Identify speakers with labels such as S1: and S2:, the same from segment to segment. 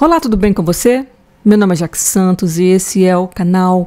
S1: Olá, tudo bem com você? Meu nome é Jack Santos e esse é o canal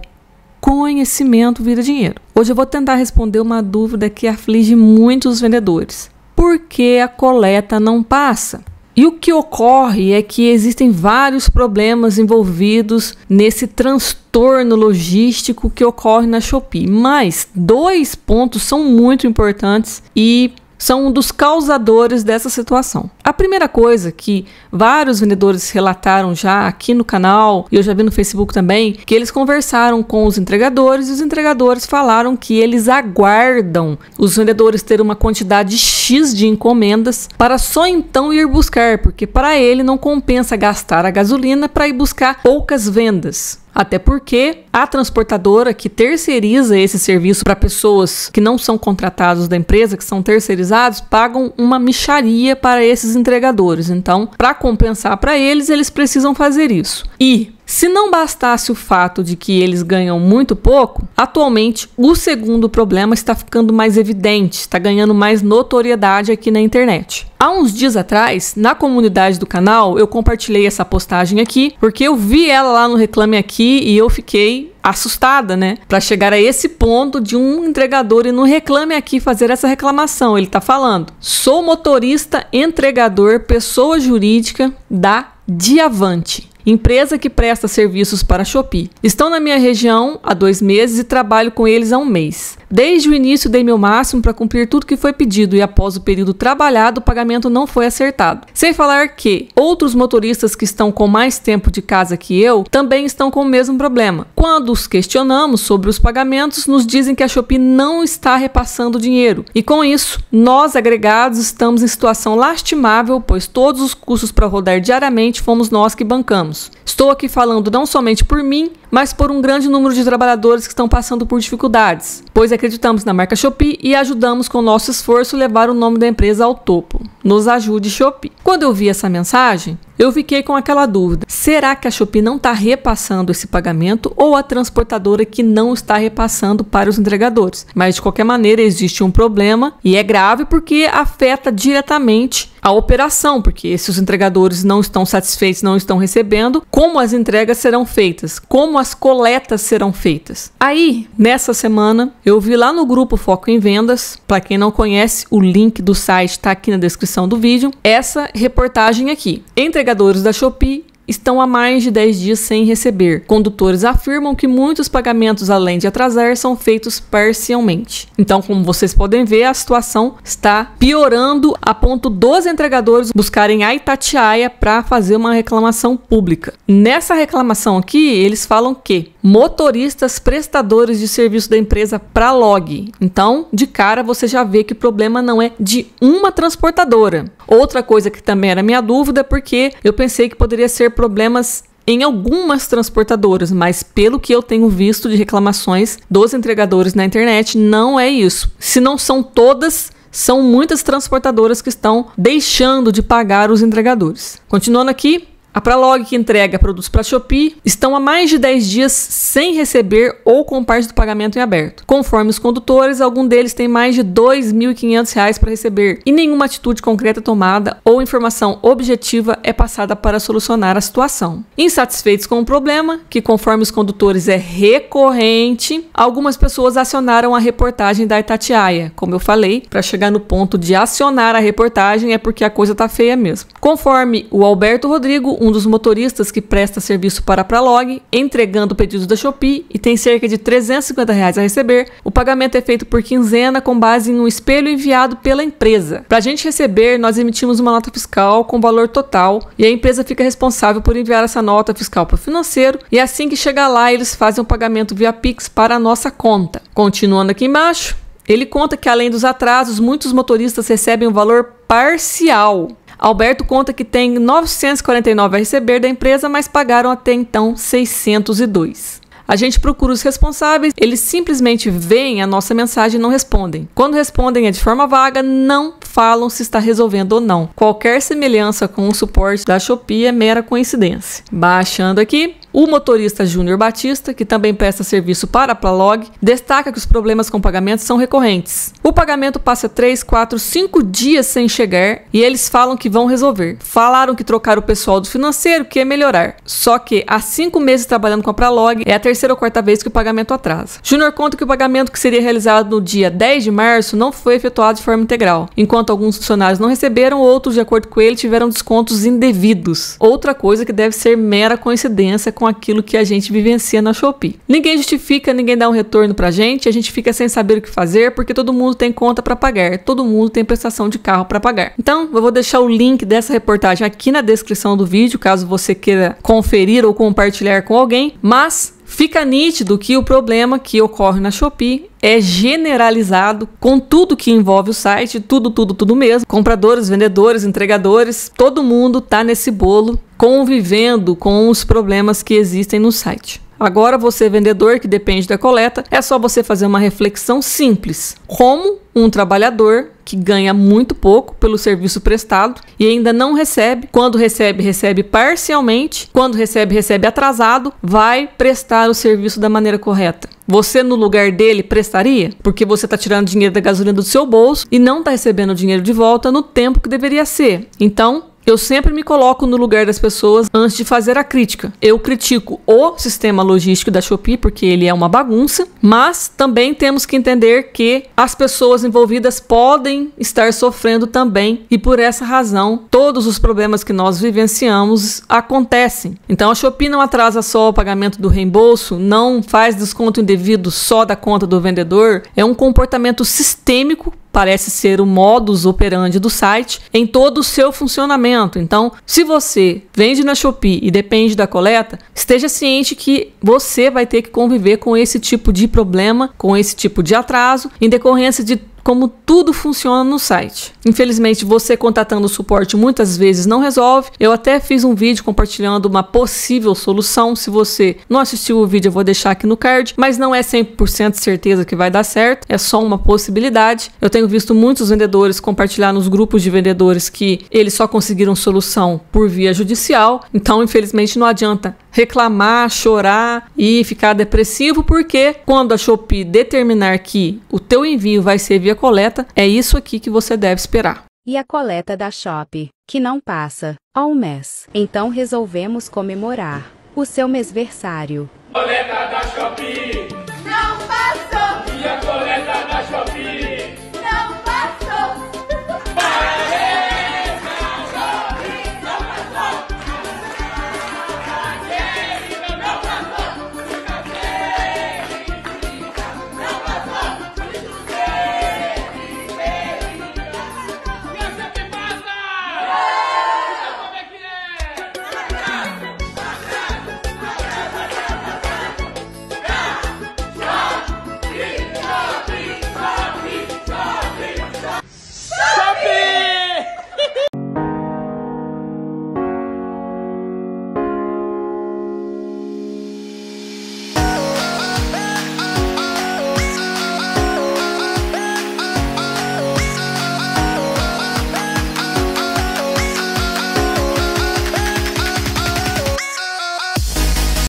S1: Conhecimento Vira Dinheiro. Hoje eu vou tentar responder uma dúvida que aflige muitos vendedores. Por que a coleta não passa? E o que ocorre é que existem vários problemas envolvidos nesse transtorno logístico que ocorre na Shopee, mas dois pontos são muito importantes e são um dos causadores dessa situação. A primeira coisa que vários vendedores relataram já aqui no canal, e eu já vi no Facebook também, que eles conversaram com os entregadores e os entregadores falaram que eles aguardam os vendedores terem uma quantidade X de encomendas para só então ir buscar, porque para ele não compensa gastar a gasolina para ir buscar poucas vendas. Até porque a transportadora que terceiriza esse serviço para pessoas que não são contratados da empresa, que são terceirizados, pagam uma micharia para esses entregadores. Então, para compensar para eles, eles precisam fazer isso. E se não bastasse o fato de que eles ganham muito pouco, atualmente o segundo problema está ficando mais evidente, está ganhando mais notoriedade aqui na internet. Há uns dias atrás, na comunidade do canal, eu compartilhei essa postagem aqui, porque eu vi ela lá no Reclame Aqui e eu fiquei assustada, né? Para chegar a esse ponto de um entregador e no reclame aqui fazer essa reclamação, ele tá falando: "Sou motorista, entregador, pessoa jurídica da Diavante empresa que presta serviços para a Shopee. Estão na minha região há dois meses e trabalho com eles há um mês. Desde o início dei meu máximo para cumprir tudo que foi pedido e após o período trabalhado o pagamento não foi acertado. Sem falar que outros motoristas que estão com mais tempo de casa que eu também estão com o mesmo problema. Quando os questionamos sobre os pagamentos, nos dizem que a Shopee não está repassando dinheiro. E com isso, nós agregados estamos em situação lastimável, pois todos os custos para rodar diariamente fomos nós que bancamos. Estou aqui falando não somente por mim, mas por um grande número de trabalhadores que estão passando por dificuldades, pois acreditamos na marca Shopee e ajudamos com nosso esforço levar o nome da empresa ao topo. Nos ajude, Shopee. Quando eu vi essa mensagem, eu fiquei com aquela dúvida: será que a Shopee não está repassando esse pagamento ou a transportadora que não está repassando para os entregadores? Mas de qualquer maneira, existe um problema e é grave porque afeta diretamente a operação, porque se os entregadores não estão satisfeitos, não estão recebendo, como as entregas serão feitas, como as coletas serão feitas. Aí, nessa semana, eu vi lá no grupo Foco em Vendas, para quem não conhece, o link do site está aqui na descrição descrição do vídeo, essa reportagem aqui. Entregadores da Shopee estão há mais de 10 dias sem receber. Condutores afirmam que muitos pagamentos, além de atrasar, são feitos parcialmente. Então, como vocês podem ver, a situação está piorando a ponto dos entregadores buscarem a Itatiaia para fazer uma reclamação pública. Nessa reclamação aqui, eles falam que motoristas prestadores de serviço da empresa para log. Então, de cara você já vê que o problema não é de uma transportadora. Outra coisa que também era minha dúvida, é porque eu pensei que poderia ser problemas em algumas transportadoras, mas pelo que eu tenho visto de reclamações dos entregadores na internet, não é isso. Se não são todas, são muitas transportadoras que estão deixando de pagar os entregadores. Continuando aqui, a Pralog, que entrega produtos para Shopee, estão há mais de 10 dias sem receber ou com parte do pagamento em aberto. Conforme os condutores, algum deles tem mais de R$ 2.500 para receber e nenhuma atitude concreta tomada ou informação objetiva é passada para solucionar a situação. Insatisfeitos com o problema, que conforme os condutores é recorrente, algumas pessoas acionaram a reportagem da Itatiaia. Como eu falei, para chegar no ponto de acionar a reportagem é porque a coisa tá feia mesmo. Conforme o Alberto Rodrigo, um dos motoristas que presta serviço para a Pralog, entregando pedidos da Shopee e tem cerca de 350 reais a receber. O pagamento é feito por quinzena com base em um espelho enviado pela empresa. Para a gente receber, nós emitimos uma nota fiscal com valor total e a empresa fica responsável por enviar essa nota fiscal para o financeiro e assim que chegar lá, eles fazem o um pagamento via Pix para a nossa conta. Continuando aqui embaixo, ele conta que além dos atrasos, muitos motoristas recebem um valor parcial Alberto conta que tem 949 a receber da empresa, mas pagaram até então 602. A gente procura os responsáveis, eles simplesmente veem a nossa mensagem e não respondem. Quando respondem é de forma vaga, não falam se está resolvendo ou não. Qualquer semelhança com o suporte da Shopee é mera coincidência. Baixando aqui, o motorista Júnior Batista, que também presta serviço para a Pralog, destaca que os problemas com pagamentos são recorrentes. O pagamento passa 3, 4, 5 dias sem chegar e eles falam que vão resolver. Falaram que trocaram o pessoal do financeiro, que é melhorar. Só que há 5 meses trabalhando com a Pralog, é a terceira ou quarta vez que o pagamento atrasa. Júnior conta que o pagamento que seria realizado no dia 10 de março não foi efetuado de forma integral. Enquanto alguns funcionários não receberam, outros, de acordo com ele, tiveram descontos indevidos. Outra coisa que deve ser mera coincidência com com aquilo que a gente vivencia na Shopee. Ninguém justifica, ninguém dá um retorno para a gente, a gente fica sem saber o que fazer porque todo mundo tem conta para pagar, todo mundo tem prestação de carro para pagar. Então, eu vou deixar o link dessa reportagem aqui na descrição do vídeo, caso você queira conferir ou compartilhar com alguém, mas Fica nítido que o problema que ocorre na Shopee é generalizado com tudo que envolve o site, tudo, tudo, tudo mesmo. Compradores, vendedores, entregadores, todo mundo está nesse bolo convivendo com os problemas que existem no site. Agora, você, vendedor que depende da coleta, é só você fazer uma reflexão simples. Como um trabalhador que ganha muito pouco pelo serviço prestado e ainda não recebe. Quando recebe, recebe parcialmente. Quando recebe, recebe atrasado. Vai prestar o serviço da maneira correta. Você, no lugar dele, prestaria? Porque você está tirando dinheiro da gasolina do seu bolso e não está recebendo o dinheiro de volta no tempo que deveria ser. Então, eu sempre me coloco no lugar das pessoas antes de fazer a crítica. Eu critico o sistema logístico da Shopee porque ele é uma bagunça, mas também temos que entender que as pessoas envolvidas podem estar sofrendo também e por essa razão todos os problemas que nós vivenciamos acontecem. Então a Shopee não atrasa só o pagamento do reembolso, não faz desconto indevido só da conta do vendedor, é um comportamento sistêmico parece ser o modus operandi do site em todo o seu funcionamento. Então, se você vende na Shopee e depende da coleta, esteja ciente que você vai ter que conviver com esse tipo de problema, com esse tipo de atraso, em decorrência de como tudo funciona no site. Infelizmente, você contatando o suporte muitas vezes não resolve. Eu até fiz um vídeo compartilhando uma possível solução. Se você não assistiu o vídeo, eu vou deixar aqui no card, mas não é 100% certeza que vai dar certo, é só uma possibilidade. Eu tenho visto muitos vendedores compartilhar nos grupos de vendedores que eles só conseguiram solução por via judicial, então infelizmente não adianta reclamar, chorar e ficar depressivo, porque quando a Shopee determinar que o teu envio vai ser via coleta, é isso aqui que você deve esperar. E a coleta da Shopee, que não passa ao um mês. Então resolvemos comemorar o seu mêsversário. Coleta da Shopee!